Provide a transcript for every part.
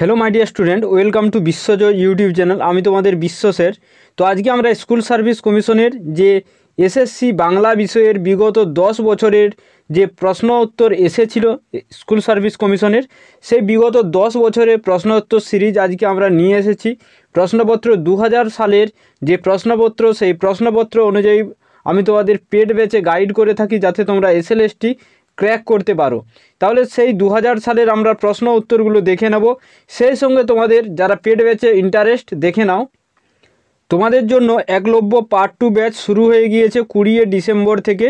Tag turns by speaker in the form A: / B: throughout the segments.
A: hello my dear student welcome to বিশ্বজ YouTube channel আমি তোমাদের বিশ্ব স্যার তো আজকে আমরা স্কুল সার্ভিস কমিশনের যে এসএসসি বাংলা বিষয়ের বিগত দশ বছরের যে প্রশ্ন উত্তর এসেছিল স্কুল সার্ভিস কমিশনের সেই বিগত দশ বছরের প্রশ্ন উত্তর সিরিজ আজকে আমরা নিয়ে এসেছি প্রশ্নপত্র দু সালের যে প্রশ্নপত্র সেই প্রশ্নপত্র অনুযায়ী আমি তোমাদের পেট বেচে গাইড করে থাকি যাতে তোমরা এসএলএসটি ক্র্যাক করতে পারো তাহলে সেই দু সালের আমরা প্রশ্ন উত্তরগুলো দেখে নেব সেই সঙ্গে তোমাদের যারা পেড ব্যাচে ইন্টারেস্ট দেখে নাও তোমাদের জন্য একলব্য পার্ট টু ব্যাচ শুরু হয়ে গিয়েছে কুড়িয়ে ডিসেম্বর থেকে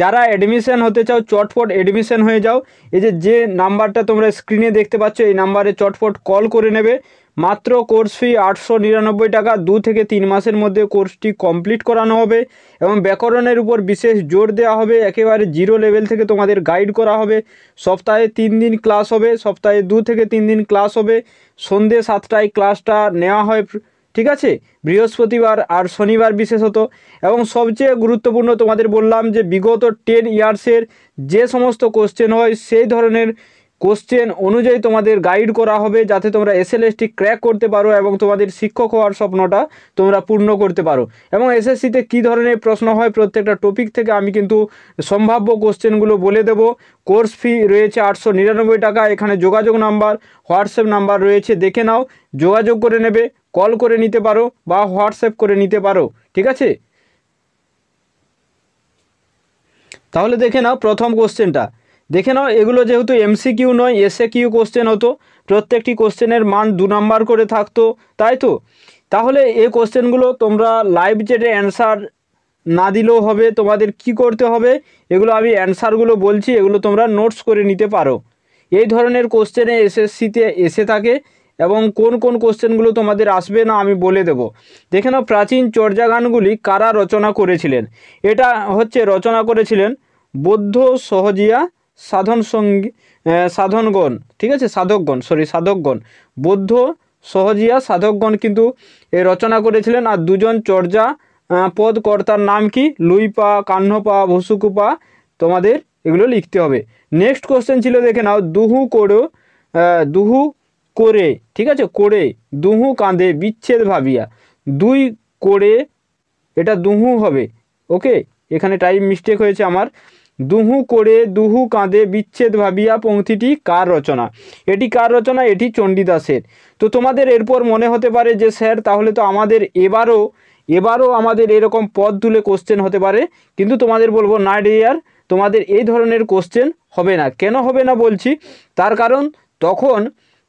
A: যারা অ্যাডমিশান হতে চাও চটপট অ্যাডমিশান হয়ে যাও এই যে যে নাম্বারটা তোমরা স্ক্রিনে দেখতে পাচ্ছ এই নাম্বারে চটপট কল করে নেবে মাত্র কোর্স ফি আটশো নিরানব্বই টাকা দু থেকে তিন মাসের মধ্যে কোর্সটি কমপ্লিট করানো হবে এবং ব্যাকরণের উপর বিশেষ জোর দেওয়া হবে একেবারে জিরো লেভেল থেকে তোমাদের গাইড করা হবে সপ্তাহে তিন দিন ক্লাস হবে সপ্তাহে দু থেকে তিন দিন ক্লাস হবে সন্ধে সাতটায় ক্লাসটা নেওয়া হয় ঠিক আছে বৃহস্পতিবার আর শনিবার বিশেষত এবং সবচেয়ে গুরুত্বপূর্ণ তোমাদের বললাম যে বিগত টেন ইয়ার্সের যে সমস্ত কোশ্চেন হয় সেই ধরনের কোশ্চেন অনুযায়ী তোমাদের গাইড করা হবে যাতে তোমরা এসএলএসটি ক্র্যাক করতে পারো এবং তোমাদের শিক্ষক হওয়ার স্বপ্নটা তোমরা পূর্ণ করতে পারো এবং এসএসসিতে কি ধরনের প্রশ্ন হয় প্রত্যেকটা টপিক থেকে আমি কিন্তু সম্ভাব্য কোশ্চেনগুলো বলে দেব কোর্স ফি রয়েছে আটশো নিরানব্বই টাকা এখানে যোগাযোগ নাম্বার হোয়াটসঅ্যাপ নাম্বার রয়েছে দেখে নাও যোগাযোগ করে নেবে কল করে নিতে পারো বা হোয়াটসঅ্যাপ করে নিতে পারো ঠিক আছে তাহলে দেখে নাও প্রথম কোশ্চেনটা দেখে নাও এগুলো যেহেতু এমসিকিউ নয় এসএ কিউ কোশ্চেন হতো প্রত্যেকটি কোশ্চেনের মান দু নাম্বার করে থাকতো তাই তো তাহলে এই কোশ্চেনগুলো তোমরা লাইভ জেটে অ্যান্সার না দিলেও হবে তোমাদের কি করতে হবে এগুলো আমি অ্যান্সারগুলো বলছি এগুলো তোমরা নোটস করে নিতে পারো এই ধরনের কোশ্চেনে এসএসসিতে এসে থাকে এবং কোন কোন কোশ্চেনগুলো তোমাদের আসবে না আমি বলে দেব দেখে নাও প্রাচীন চর্যাগানগুলি কারা রচনা করেছিলেন এটা হচ্ছে রচনা করেছিলেন বৌদ্ধ সহজিয়া সাধন সঙ্গী সাধনগণ ঠিক আছে সাধকগণ সরি সাধকগণ বৌদ্ধ সহজিয়া সাধকগণ কিন্তু এ রচনা করেছিলেন আর দুজন চর্যা পদকর্তার নাম কি লুইপা কান্নপা ভসুকুপা তোমাদের এগুলো লিখতে হবে নেক্সট কোশ্চেন ছিল দেখে নাও দুহু করে দুহু করে ঠিক আছে করে দুহু কাঁদে বিচ্ছেদ ভাবিয়া দুই করে এটা দুহু হবে ওকে এখানে টাইম মিস্টেক হয়েছে আমার দুহু করে দুহু কাঁধে বিচ্ছেদ ভাবিয়া পংক্তিটি কার রচনা এটি কার রচনা এটি চণ্ডীদাসের তো তোমাদের এরপর মনে হতে পারে যে স্যার তাহলে তো আমাদের এবারও এবারও আমাদের এরকম পদ তুলে কোশ্চেন হতে পারে কিন্তু তোমাদের বলবো না ডিয়ার তোমাদের এই ধরনের কোশ্চেন হবে না কেন হবে না বলছি তার কারণ তখন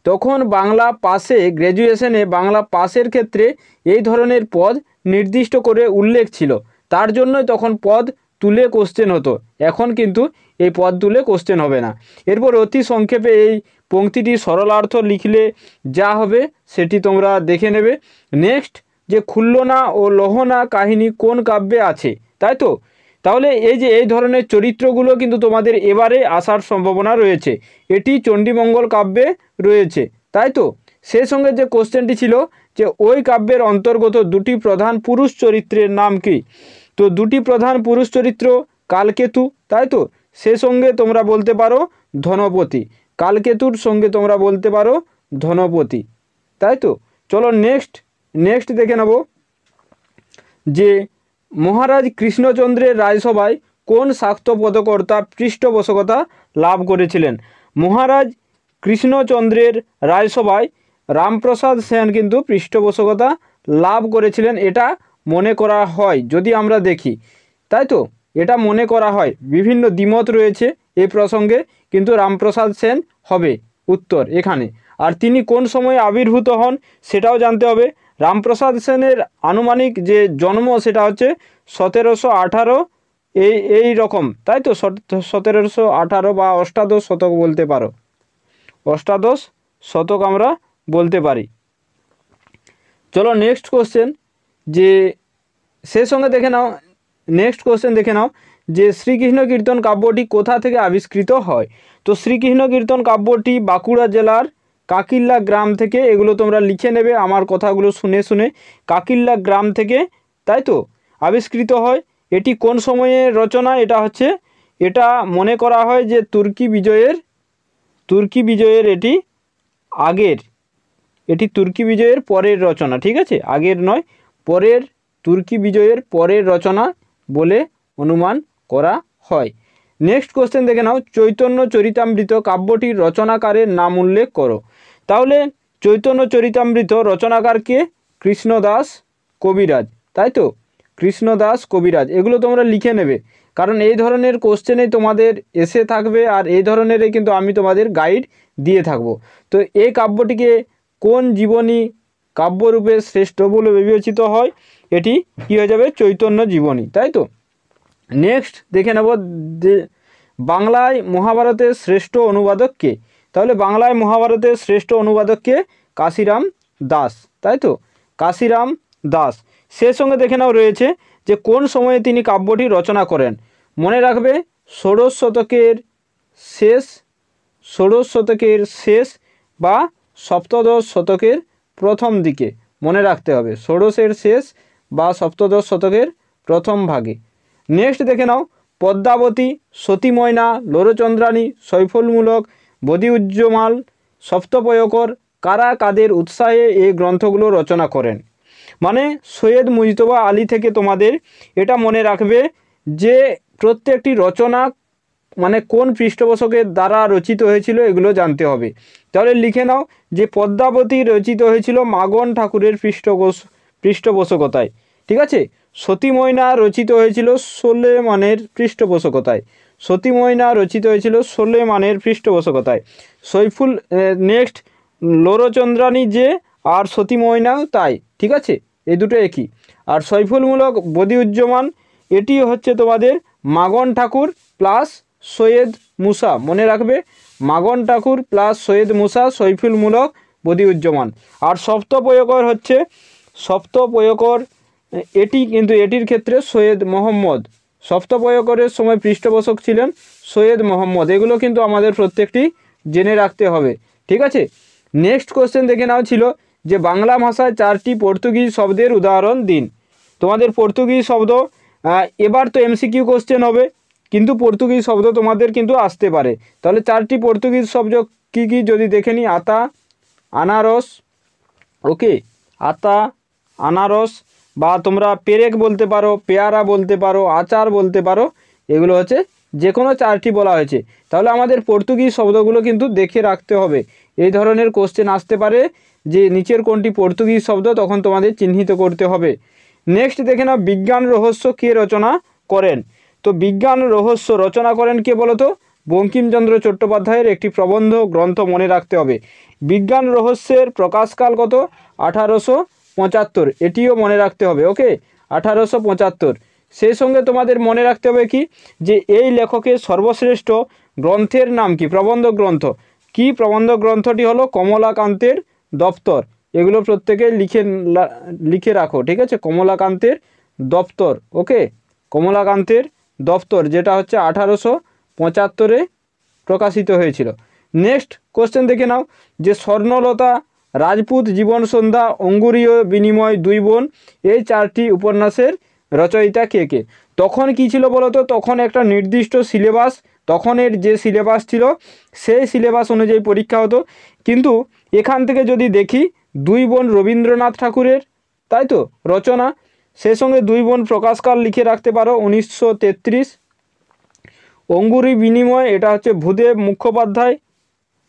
A: তখন বাংলা পাশে গ্র্যাজুয়েশনে বাংলা পাশের ক্ষেত্রে এই ধরনের পদ নির্দিষ্ট করে উল্লেখ ছিল তার জন্যই তখন পদ তুলে কোশ্চেন হতো এখন কিন্তু এই পদ তুলে কোশ্চেন হবে না এরপর অতি সংক্ষেপে এই পংক্তিটি সরলার্থ লিখলে যা হবে সেটি তোমরা দেখে নেবে নেক্সট যে খুল্লনা ও লহনা কাহিনী কোন কাব্যে আছে তাই তো তাহলে এই যে এই ধরনের চরিত্রগুলো কিন্তু তোমাদের এবারে আসার সম্ভাবনা রয়েছে এটি চণ্ডীমঙ্গল কাব্যে রয়েছে তাই তো সেই সঙ্গে যে কোশ্চেনটি ছিল যে ওই কাব্যের অন্তর্গত দুটি প্রধান পুরুষ চরিত্রের নাম কি তো দুটি প্রধান পুরুষ চরিত্র কালকেতু তাই তো সে সঙ্গে তোমরা বলতে পারো ধনপতি কালকেতুর সঙ্গে তোমরা বলতে পারো ধনপতি তাই তো চলো নেক্সট নেক্সট দেখে নেব যে মহারাজ কৃষ্ণচন্দ্রের রায়সভায় কোন শাক্ত পদকর্তা পৃষ্ঠপোষকতা লাভ করেছিলেন মহারাজ কৃষ্ণচন্দ্রের রায়সভায় রামপ্রসাদ সেন কিন্তু পৃষ্ঠপোষকতা লাভ করেছিলেন এটা মনে করা হয় যদি আমরা দেখি তাই তো এটা মনে করা হয় বিভিন্ন দ্বিমত রয়েছে এ প্রসঙ্গে কিন্তু রামপ্রসাদ সেন হবে উত্তর এখানে আর তিনি কোন সময়ে আবির্ভূত হন সেটাও জানতে হবে রামপ্রসাদ সেনের আনুমানিক যে জন্ম সেটা হচ্ছে সতেরোশো আঠারো এই এই রকম তাই তো সতেরোশো আঠারো বা অষ্টাদশ শতক বলতে পারো অষ্টাদশ শতক আমরা বলতে পারি চলো নেক্সট কোশ্চেন যে সে সঙ্গে দেখে নাও নেক্সট কোশ্চেন দেখে নাও যে শ্রীকৃষ্ণ কীর্তন কাব্যটি কোথা থেকে আবিষ্কৃত হয় তো শ্রীকৃষ্ণ কীর্তন কাব্যটি বাঁকুড়া জেলার কাকিল্লা গ্রাম থেকে এগুলো তোমরা লিখে নেবে আমার কথাগুলো শুনে শুনে কাকিল্লা গ্রাম থেকে তাই তো আবিষ্কৃত হয় এটি কোন সময়ে রচনা এটা হচ্ছে এটা মনে করা হয় যে তুর্কি বিজয়ের তুর্কি বিজয়ের এটি আগের এটি তুর্কি বিজয়ের পরের রচনা ঠিক আছে আগের নয় পরের তুর্কি বিজয়ের পরের রচনা বলে অনুমান করা হয় নেক্সট কোশ্চেন দেখে নাও চৈতন্য চরিতামৃত কাব্যটির রচনাকারের নাম উল্লেখ করো তাহলে চৈতন্য চরিতামৃত রচনাকারকে কৃষ্ণদাস কবিরাজ তাই তো কৃষ্ণদাস কবিরাজ এগুলো তোমরা লিখে নেবে কারণ এই ধরনের কোশ্চেনে তোমাদের এসে থাকবে আর এই ধরনেরই কিন্তু আমি তোমাদের গাইড দিয়ে থাকব তো এই কাব্যটিকে কোন জীবনী কাব্যরূপে শ্রেষ্ঠ বলে বিবেচিত হয় এটি কী হয়ে যাবে চৈতন্য জীবনী তাই তো নেক্সট দেখে নেব বাংলায় মহাভারতের শ্রেষ্ঠ অনুবাদককে তাহলে বাংলায় মহাভারতের শ্রেষ্ঠ অনুবাদককে কাশিরাম দাস তাই তো কাশিরাম দাস সে সঙ্গে দেখে নাও রয়েছে যে কোন সময়ে তিনি কাব্যটি রচনা করেন মনে রাখবে ষোড়শ শতকের শেষ ষোড়শ শতকের শেষ বা সপ্তদশ শতকের প্রথম দিকে মনে রাখতে হবে ষোড়শের শেষ বা সপ্তদশ শতকের প্রথম ভাগে নেক্সট দেখে নাও পদ্মাবতী সতীময়না লোরচন্দ্রাণী সৈফলমূলক বদিউজ্জমাল সপ্তপয়কর কারা কাদের উৎসাহে এই গ্রন্থগুলো রচনা করেন মানে সৈয়দ মুজতবা আলী থেকে তোমাদের এটা মনে রাখবে যে প্রত্যেকটি রচনা মানে কোন পৃষ্ঠপোষকের দ্বারা রচিত হয়েছিল এগুলো জানতে হবে তাহলে লিখে নাও যে পদ্মাবতী রচিত হয়েছিল মাগন ঠাকুরের পৃষ্ঠপোষ পৃষ্ঠপোষকতায় ঠিক আছে সতীময়না রচিত হয়েছিল সোলেমানের পৃষ্ঠপোষকতায় সতীময়না রচিত হয়েছিল সোলেমানের পৃষ্ঠপোষকতায় সৈফুল নেক্সট লোরচন্দ্রানী যে আর সতীময়না তাই ঠিক আছে এই দুটো একই আর সৈফুলমূলক উজ্জমান এটি হচ্ছে তোমাদের মাগন ঠাকুর প্লাস সৈয়দ মুসা মনে রাখবে মাগন ঠাকুর প্লাস সৈয়দ মুসা সৈফুলমূলক মুলক বদিউজ্জামান আর প্রয়কর হচ্ছে সপ্তপয়কর এটি কিন্তু এটির ক্ষেত্রে সৈয়দ মোহাম্মদ প্রয়করের সময় পৃষ্ঠপোষক ছিলেন সৈয়দ মোহাম্মদ এগুলো কিন্তু আমাদের প্রত্যেকটি জেনে রাখতে হবে ঠিক আছে নেক্সট কোশ্চেন দেখে নাও ছিল যে বাংলা ভাষায় চারটি পর্তুগিজ শব্দের উদাহরণ দিন তোমাদের পর্তুগিজ শব্দ এবার তো এমসিকিউ কোশ্চেন হবে কিন্তু পর্তুগিজ শব্দ তোমাদের কিন্তু আসতে পারে তাহলে চারটি পর্তুগিজ শব্দ কী কী যদি দেখে নিই আতা আনারস ওকে আতা আনারস বা তোমরা পেরেক বলতে পারো পেয়ারা বলতে পারো আচার বলতে পারো এগুলো হচ্ছে যে কোনো চারটি বলা হয়েছে তাহলে আমাদের পর্তুগিজ শব্দগুলো কিন্তু দেখে রাখতে হবে এই ধরনের কোশ্চেন আসতে পারে যে নিচের কোনটি পর্তুগিজ শব্দ তখন তোমাদের চিহ্নিত করতে হবে নেক্সট দেখে নাও বিজ্ঞান রহস্য কে রচনা করেন তো বিজ্ঞান রহস্য রচনা করেন কে বলতো বঙ্কিমচন্দ্র চট্টোপাধ্যায়ের একটি প্রবন্ধ গ্রন্থ মনে রাখতে হবে বিজ্ঞান রহস্যের প্রকাশকাল কত আঠারোশো পঁচাত্তর এটিও মনে রাখতে হবে ওকে আঠারোশো পঁচাত্তর সেই সঙ্গে তোমাদের মনে রাখতে হবে কি যে এই লেখকের সর্বশ্রেষ্ঠ গ্রন্থের নাম কি প্রবন্ধ গ্রন্থ কি প্রবন্ধ গ্রন্থটি হলো কমলাকান্তের দপ্তর এগুলো প্রত্যেকে লিখে লিখে রাখো ঠিক আছে কমলাকান্তের দপ্তর ওকে কমলাকান্তের দপ্তর যেটা হচ্ছে আঠারোশো পঁচাত্তরে প্রকাশিত হয়েছিল নেক্সট কোশ্চেন দেখে নাও যে স্বর্ণলতা রাজপুত জীবন সন্ধ্যা অঙ্গুরীয় বিনিময় দুই বোন এই চারটি উপন্যাসের রচয়িতা কে কে তখন কি ছিল বলতো তখন একটা নির্দিষ্ট সিলেবাস তখনের যে সিলেবাস ছিল সেই সিলেবাস অনুযায়ী পরীক্ষা হতো কিন্তু এখান থেকে যদি দেখি দুই বোন রবীন্দ্রনাথ ঠাকুরের তাই তো রচনা সে সঙ্গে দুই বোন প্রকাশকাল লিখে রাখতে পারো উনিশশো তেত্রিশ অঙ্গুরি বিনিময় এটা হচ্ছে ভূদেব মুখোপাধ্যায়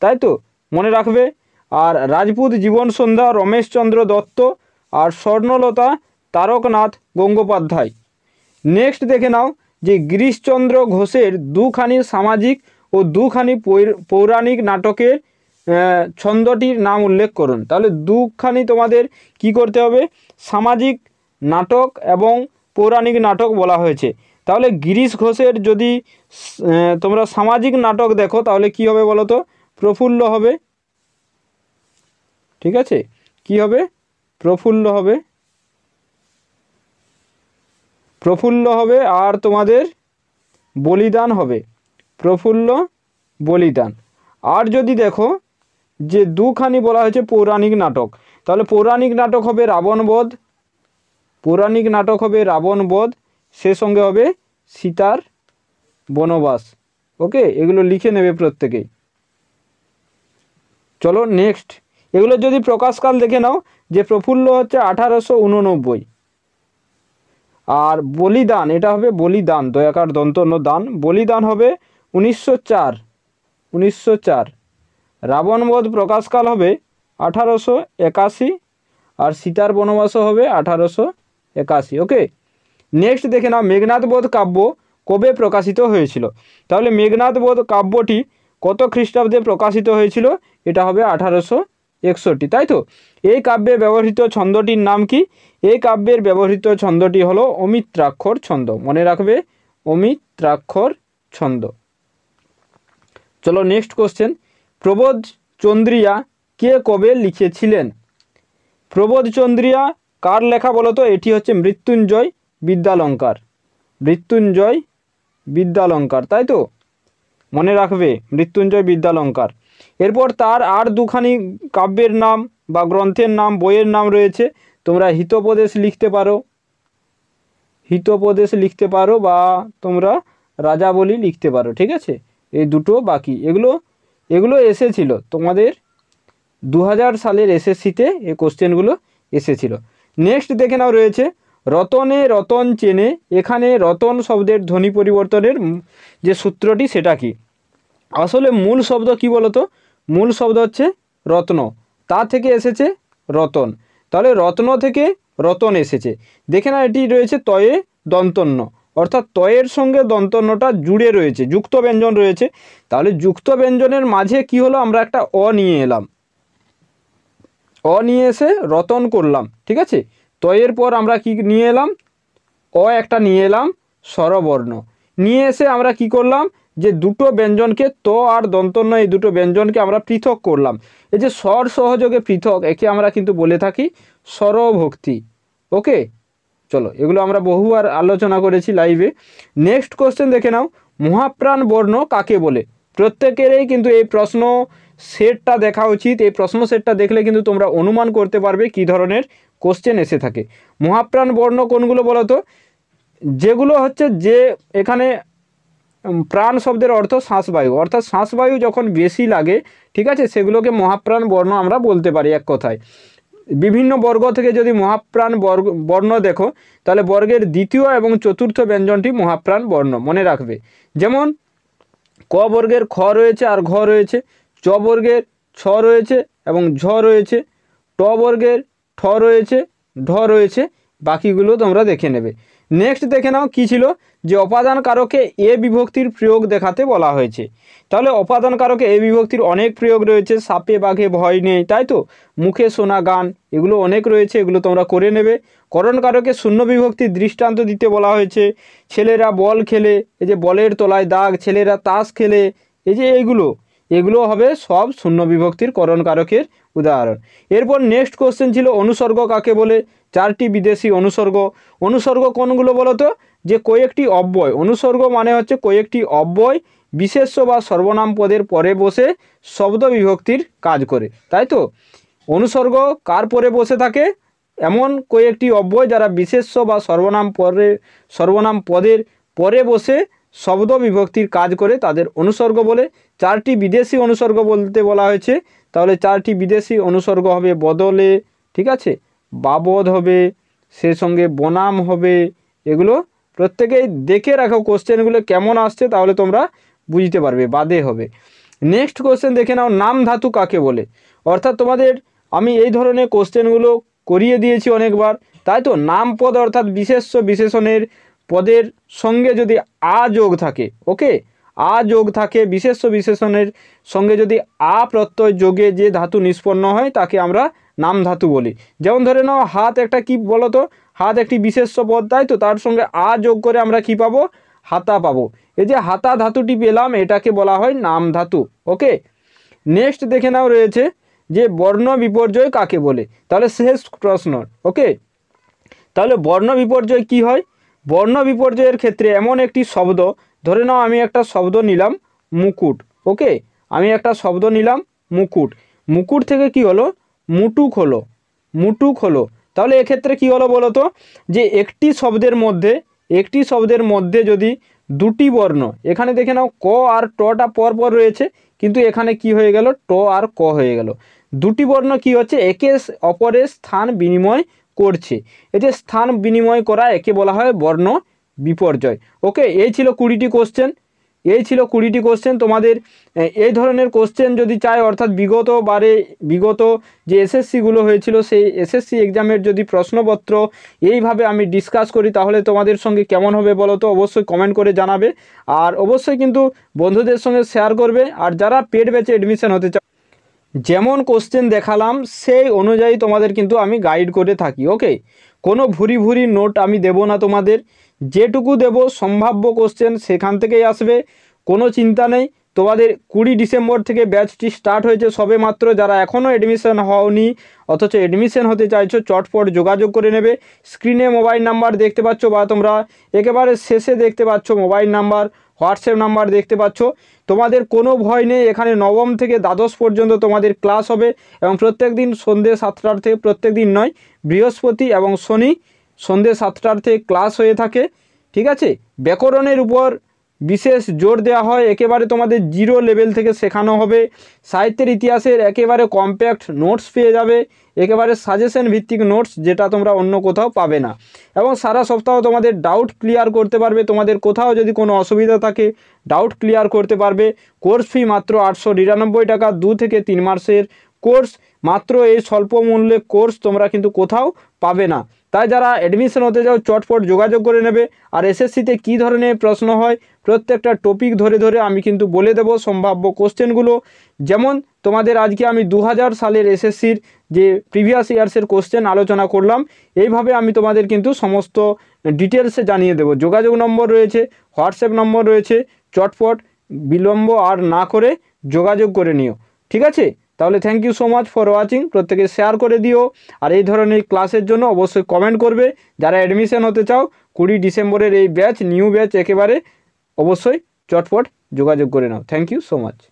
A: তাই তো মনে রাখবে আর রাজপুত জীবন সন্ধ্যা রমেশচন্দ্র দত্ত আর স্বর্ণলতা তারকনাথ গঙ্গোপাধ্যায় নেক্সট দেখে নাও যে গিরিশচন্দ্র ঘোষের দুখানি সামাজিক ও দুখানি পৌরাণিক নাটকের ছন্দটির নাম উল্লেখ করুন তাহলে দুখানি তোমাদের কি করতে হবে সামাজিক নাটক এবং পৌরাণিক নাটক বলা হয়েছে তাহলে গিরিশ ঘোষের যদি তোমরা সামাজিক নাটক দেখো তাহলে কি হবে বলো তো প্রফুল্ল হবে ঠিক আছে কি হবে প্রফুল্ল হবে প্রফুল্ল হবে আর তোমাদের বলিদান হবে প্রফুল্ল বলিদান আর যদি দেখো যে দুখানি বলা হয়েছে পৌরাণিক নাটক তাহলে পৌরাণিক নাটক হবে রাবণবোধ পৌরাণিক নাটক হবে রাবণ বধ সে সঙ্গে হবে সীতার বনবাস ওকে এগুলো লিখে নেবে প্রত্যেকেই চলো নেক্সট এগুলো যদি প্রকাশকাল দেখে নাও যে প্রফুল্ল হচ্ছে আঠারোশো উননব্বই আর বলিদান এটা হবে বলিদান দয়াকার দন্তন্য দান বলিদান হবে উনিশশো চার উনিশশো চার রাবণবোধ প্রকাশকাল হবে আঠারোশো একাশি আর সীতার বনবাসও হবে আঠারোশো একাশি ওকে নেক্সট দেখে নাও মেঘনাথ বোধ কাব্য কবে প্রকাশিত হয়েছিল তাহলে মেঘনাথ বোধ কাব্যটি কত খ্রিস্টাব্দে প্রকাশিত হয়েছিল এটা হবে আঠারোশো একষট্টি তাই তো এই কাব্যে ব্যবহৃত ছন্দটির নাম কি এই কাব্যের ব্যবহৃত ছন্দটি হলো অমিত্রাক্ষর ছন্দ মনে রাখবে অমিত্রাক্ষর ছন্দ চলো নেক্সট কোশ্চেন প্রবোধ চন্দ্রিয়া কে কবে লিখেছিলেন প্রবোধ চন্দ্রিয়া কার লেখা বলো তো এটি হচ্ছে মৃত্যুঞ্জয় বিদ্যালঙ্কার মৃত্যুঞ্জয় বিদ্যালঙ্কার তাই তো মনে রাখবে মৃত্যুঞ্জয় বিদ্যালঙ্কার এরপর তার আর দুখানি কাব্যের নাম বা গ্রন্থের নাম বইয়ের নাম রয়েছে তোমরা হিতোপদেশ লিখতে পারো হিতোপদেশ লিখতে পারো বা তোমরা রাজাবলি লিখতে পারো ঠিক আছে এই দুটো বাকি এগুলো এগুলো এসেছিল তোমাদের দু সালের এসএসসিতে এই কোশ্চেনগুলো এসেছিল নেক্সট দেখে নাও রয়েছে রতনে রতন চেনে এখানে রতন শব্দের ধ্বনি পরিবর্তনের যে সূত্রটি সেটা কি আসলে মূল শব্দ কি বলতো মূল শব্দ হচ্ছে রত্ন তা থেকে এসেছে রতন তাহলে রত্ন থেকে রতন এসেছে দেখে না এটি রয়েছে তয়ে দন্তন্য অর্থাৎ তয়ের সঙ্গে দন্তন্যটা জুড়ে রয়েছে যুক্ত ব্যঞ্জন রয়েছে তাহলে যুক্ত ব্যঞ্জনের মাঝে কি হলো আমরা একটা অ নিয়ে এলাম অ নিয়ে এসে রতন করলাম ঠিক আছে ত এর পর আমরা কি নিয়ে এলাম অ একটা নিয়ে এলাম স্বরবর্ণ নিয়ে এসে আমরা কি করলাম যে দুটো ব্যঞ্জনকে ত আর দন্তন্য এই দুটো ব্যঞ্জনকে আমরা পৃথক করলাম এই যে স্বর সহযোগে পৃথক একে আমরা কিন্তু বলে থাকি স্বরভক্তি ওকে চলো এগুলো আমরা বহুবার আলোচনা করেছি লাইভে নেক্সট কোশ্চেন দেখে নাও মহাপ্রাণ বর্ণ কাকে বলে প্রত্যেকেরই কিন্তু এই প্রশ্ন সেটটা দেখা উচিত এই প্রশ্ন সেটটা দেখলে কিন্তু তোমরা অনুমান করতে পারবে কি ধরনের কোশ্চেন এসে থাকে মহাপ্রাণ বর্ণ কোনগুলো বলো তো যেগুলো হচ্ছে যে এখানে প্রাণ শব্দের অর্থ শ্বাসবায়ু অর্থাৎ শ্বাসবায়ু যখন বেশি লাগে ঠিক আছে সেগুলোকে মহাপ্রাণ বর্ণ আমরা বলতে পারি এক কথায় বিভিন্ন বর্গ থেকে যদি মহাপ্রাণ বর্গ বর্ণ দেখো তাহলে বর্গের দ্বিতীয় এবং চতুর্থ ব্যঞ্জনটি মহাপ্রাণ বর্ণ মনে রাখবে যেমন ক বর্গের খ রয়েছে আর ঘ রয়েছে চ বর্গের ছ রয়েছে এবং ঝ রয়েছে ট বর্গের ঠ রয়েছে ঢ রয়েছে বাকিগুলো তোমরা দেখে নেবে নেক্সট দেখে নাও কী ছিল যে অপাদান কারকে এ বিভক্তির প্রয়োগ দেখাতে বলা হয়েছে তাহলে অপাদান কারকে এ বিভক্তির অনেক প্রয়োগ রয়েছে সাপে বাঘে ভয় নেই তাই তো মুখে শোনা গান এগুলো অনেক রয়েছে এগুলো তোমরা করে নেবে করণ কারকে শূন্য বিভক্তির দৃষ্টান্ত দিতে বলা হয়েছে ছেলেরা বল খেলে এই যে বলের তলায় দাগ ছেলেরা তাস খেলে এই যে এইগুলো এগুলো হবে সব শূন্য বিভক্তির করণ কারকের উদাহরণ এরপর নেক্সট কোশ্চেন ছিল অনুসর্গ কাকে বলে চারটি বিদেশি অনুসর্গ অনুসর্গ কোনগুলো বলো তো যে কয়েকটি অব্যয় অনুসর্গ মানে হচ্ছে কয়েকটি অব্যয় বিশেষ্য বা সর্বনাম পদের পরে বসে শব্দ বিভক্তির কাজ করে তাই তো অনুসর্গ কার পরে বসে থাকে এমন কয়েকটি অব্যয় যারা বিশেষ্য বা সর্বনাম পরে সর্বনাম পদের পরে বসে শব্দ বিভক্তির কাজ করে তাদের অনুসর্গ বলে চারটি বিদেশি অনুসর্গ বলতে বলা হয়েছে তাহলে চারটি বিদেশি অনুসর্গ হবে বদলে ঠিক আছে বাবদ হবে সে সঙ্গে বনাম হবে এগুলো প্রত্যেকেই দেখে রাখো কোশ্চেনগুলো কেমন আসছে তাহলে তোমরা বুঝতে পারবে বাদে হবে নেক্সট কোশ্চেন দেখে নাও নাম ধাতু কাকে বলে অর্থাৎ তোমাদের আমি এই ধরনের কোশ্চেনগুলো করিয়ে দিয়েছি অনেকবার তাই তো নামপদ অর্থাৎ বিশেষ্য বিশেষণের পদের সঙ্গে যদি আ যোগ থাকে ওকে আ যোগ থাকে বিশেষ্য বিশেষণের সঙ্গে যদি আ প্রত্যয় যোগে যে ধাতু নিষ্পন্ন হয় তাকে আমরা নাম ধাতু বলি যেমন ধরে নাও হাত একটা কি বলতো হাত একটি বিশেষ্য পদ তাই তো তার সঙ্গে আ যোগ করে আমরা কি পাবো হাতা পাবো এই যে হাতা ধাতুটি পেলাম এটাকে বলা হয় নাম ধাতু ওকে নেক্সট দেখে নাও রয়েছে যে বর্ণ বিপর্যয় কাকে বলে তাহলে শেষ প্রশ্ন ওকে তাহলে বর্ণ বিপর্যয় কি হয় বর্ণ বিপর্যয়ের ক্ষেত্রে এমন একটি শব্দ ধরে নাও আমি একটা শব্দ নিলাম মুকুট ওকে আমি একটা শব্দ নিলাম মুকুট মুকুট থেকে কি হলো মুটুক হলো মুটুক হলো তাহলে এক্ষেত্রে কি হলো বলো তো যে একটি শব্দের মধ্যে একটি শব্দের মধ্যে যদি দুটি বর্ণ এখানে দেখে নাও ক আর টটা পরপর রয়েছে কিন্তু এখানে কি হয়ে গেল ট আর ক হয়ে গেল দুটি বর্ণ কি হচ্ছে একে অপরের স্থান বিনিময় করছে এই যে স্থান বিনিময় করা একে বলা হয় বর্ণ বিপর্যয় ওকে এই ছিল কুড়িটি কোশ্চেন এই ছিল কুড়িটি কোশ্চেন তোমাদের এই ধরনের কোশ্চেন যদি চায় অর্থাৎ বিগত বারে বিগত যে এসএসসিগুলো হয়েছিল সেই এসএসসি এক্সামের যদি প্রশ্নপত্র এইভাবে আমি ডিসকাস করি তাহলে তোমাদের সঙ্গে কেমন হবে বলো তো অবশ্যই কমেন্ট করে জানাবে আর অবশ্যই কিন্তু বন্ধুদের সঙ্গে শেয়ার করবে আর যারা পেড ব্যাচে অ্যাডমিশন হতে চায় যেমন কোশ্চেন দেখালাম সেই অনুযায়ী তোমাদের কিন্তু আমি গাইড করে থাকি ওকে কোনো ভুরি ভুরি নোট আমি দেব না তোমাদের যেটুকু দেব সম্ভাব্য কোশ্চেন সেখান থেকেই আসবে কোনো চিন্তা নেই তোমাদের কুড়ি ডিসেম্বর থেকে ব্যাচটি স্টার্ট হয়েছে সবে মাত্র যারা এখনও অ্যাডমিশান হওনি অথচ অ্যাডমিশান হতে চাইছো চটপট যোগাযোগ করে নেবে স্ক্রিনে মোবাইল নাম্বার দেখতে পাচ্ছ বা তোমরা একেবারে শেষে দেখতে পাচ্ছ মোবাইল নাম্বার হোয়াটসঅ্যাপ নাম্বার দেখতে পাচ্ছ তোমাদের কোনো ভয় নেই এখানে নবম থেকে দ্বাদশ পর্যন্ত তোমাদের ক্লাস হবে এবং প্রত্যেক দিন সন্ধ্যে সাতটার থেকে প্রত্যেক দিন নয় বৃহস্পতি এবং শনি সন্ধ্যে সাতটার থেকে ক্লাস হয়ে থাকে ঠিক আছে ব্যাকরণের উপর বিশেষ জোর দেওয়া হয় একেবারে তোমাদের জিরো লেভেল থেকে শেখানো হবে সাহিত্যের ইতিহাসের একেবারে কম্প্যাক্ট নোটস পেয়ে যাবে একেবারে সাজেশন ভিত্তিক নোটস যেটা তোমরা অন্য কোথাও পাবে না এবং সারা সপ্তাহ তোমাদের ডাউট ক্লিয়ার করতে পারবে তোমাদের কোথাও যদি কোনো অসুবিধা থাকে ডাউট ক্লিয়ার করতে পারবে কোর্স ফি মাত্র আটশো নিরানব্বই টাকা দু থেকে তিন মাসের কোর্স মাত্র এই স্বল্প মূল্যে কোর্স তোমরা কিন্তু কোথাও পাবে না তাই যারা অ্যাডমিশন হতে যাও চটপট যোগাযোগ করে নেবে আর এসএসসিতে কি ধরনের প্রশ্ন হয় প্রত্যেকটা টপিক ধরে ধরে আমি কিন্তু বলে দেব সম্ভাব্য কোশ্চেনগুলো যেমন তোমাদের আজকে আমি দু সালের এসএসসির যে প্রিভিয়াস ইয়ার্সের কোশ্চেন আলোচনা করলাম এইভাবে আমি তোমাদের কিন্তু সমস্ত ডিটেলসে জানিয়ে দেব যোগাযোগ নম্বর রয়েছে হোয়াটসঅ্যাপ নম্বর রয়েছে চটপট বিলম্ব আর না করে যোগাযোগ করে নিও ঠিক আছে তাহলে thank you so much for watching প্রত্যেকে শেয়ার করে দিও আর এই ধরনের ক্লাসের জন্য অবশ্যই কমেন্ট করবে যারা অ্যাডমিশান হতে চাও কুড়ি ডিসেম্বরের এই ব্যাচ নিউ ব্যাচ একেবারে অবশ্যই চটপট যোগাযোগ করে নাও থ্যাংক ইউ সো মাচ